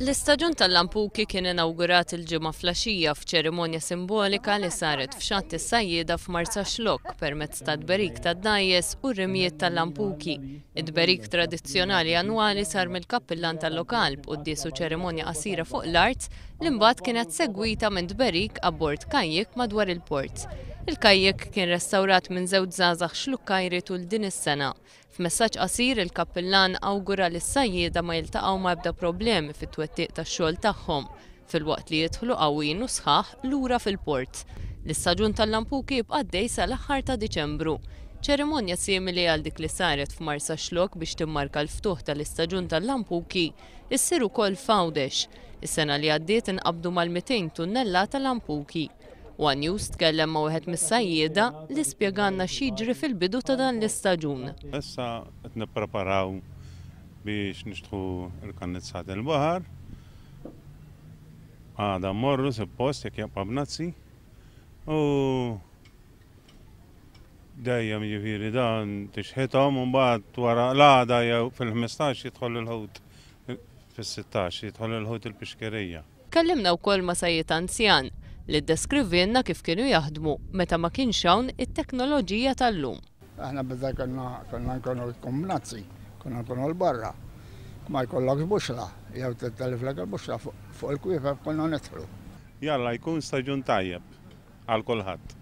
L-istaġun tal-Lampuki kien inawgurat il-ġimgħa flaxija f'ċerimonja simbolika li saret f'xatt sajjida sajjieda Xlok permezz ta' dberik ta' dajjes u rimijiet tal-Lampuki. id berik tradizzjonali annwali sar mill-kappillan tal-lokal b'qudiesu ċerimonja qasira fuq l-art li mbagħad kienet segwita minn dberik abbord kajjek madwar il-port. Il-kajjek kien restaurat minn żewġ żgħażagħ xlukkajrit tul din is-sena. F'messaġġ qasir il-kappillan awgura lis sajjida ma jiltaqgħu ma jibda problemi fit-twettiq tax-xogħol tagħhom fil-waqt li jidħlu qawwin u sħaħ lura fil-port. L-istaġun tal-lampuki bqaddej sal-aħħar ta' Diċembru. ċerimonja simili għal dik li saret f'Marsa Xlok biex timmarka l-ftuħ tal-istaġun tal-lampuki issiru kol fawdex. Is-sena li għaddiet inqabdu mal-200 tunnella tal-lampuki. One News tkellem ma' wieħed mis-sajjieda li spjeganna x'jiġri fil-bidu ta' dan l-istaġun. Issa qed nippreparaw biex nixtħu l kannizzat il-baħar. Għada morru se post jekk jaqbab b'nazzi. U dejjem jiġifieri dan tixħithom u mbagħad wara l-għada jew fil-15 jidħol il-ħut fis-16 jidħol il-ħut il-pixkerija. Kellimna wkoll ma' sajjiet anzjan li ddeskrivinna kif kienu jaħdmu meta ma kienx hawn it-teknoloġija tal-lum. Aħna biżda konna nkunu kombinazzi, konna nkunu l-barra. Ma jkollok buxla, jew t-teleflek l-buxla fuq il-kwifa konna nitħlu. Jalla jkun staġun tajjeb għal kulħadd.